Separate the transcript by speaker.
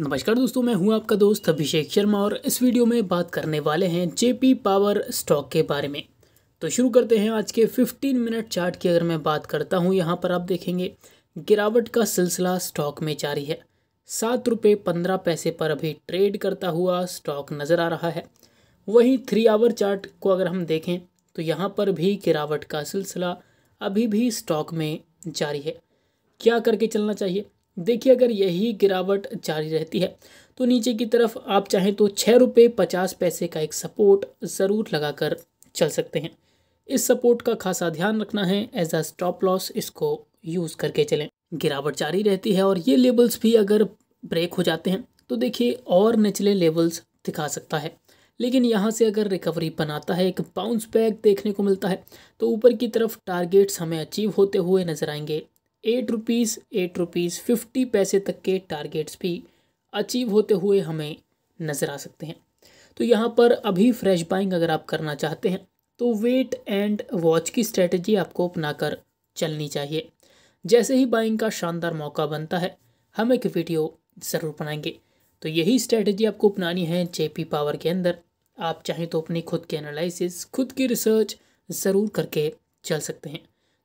Speaker 1: नमस्कार दोस्तों मैं हूं आपका दोस्त अभिषेक शर्मा और इस वीडियो में बात करने वाले हैं जेपी पावर स्टॉक के बारे में तो शुरू करते हैं आज के 15 मिनट चार्ट की अगर मैं बात करता हूं यहां पर आप देखेंगे गिरावट का सिलसिला स्टॉक में जारी है सात रुपये पंद्रह पैसे पर अभी ट्रेड करता हुआ स्टॉक नज़र आ रहा है वहीं थ्री आवर चार्ट को अगर हम देखें तो यहाँ पर भी गिरावट का सिलसिला अभी भी स्टॉक में जारी है क्या करके चलना चाहिए देखिए अगर यही गिरावट जारी रहती है तो नीचे की तरफ आप चाहें तो छः रुपये पचास पैसे का एक सपोर्ट ज़रूर लगाकर चल सकते हैं इस सपोर्ट का खासा ध्यान रखना है एज अ स्टॉप लॉस इसको यूज़ करके चलें गिरावट जारी रहती है और ये लेवल्स भी अगर ब्रेक हो जाते हैं तो देखिए और निचले लेवल्स दिखा सकता है लेकिन यहाँ से अगर रिकवरी बनाता है एक बाउंस बैक देखने को मिलता है तो ऊपर की तरफ टारगेट्स हमें अचीव होते हुए नज़र आएंगे eight rupees eight rupees fifty पैसे तक के टारगेट्स भी अचीव होते हुए हमें नज़र आ सकते हैं तो यहाँ पर अभी फ्रेश बाइंग अगर आप करना चाहते हैं तो वेट एंड वॉच की स्ट्रेटजी आपको अपनाकर चलनी चाहिए जैसे ही बाइंग का शानदार मौका बनता है हम एक वीडियो ज़रूर बनाएंगे तो यही स्ट्रेटजी आपको अपनानी है जेपी पावर के अंदर आप चाहें तो अपनी खुद के एनालिसिस खुद की रिसर्च ज़रूर करके चल सकते हैं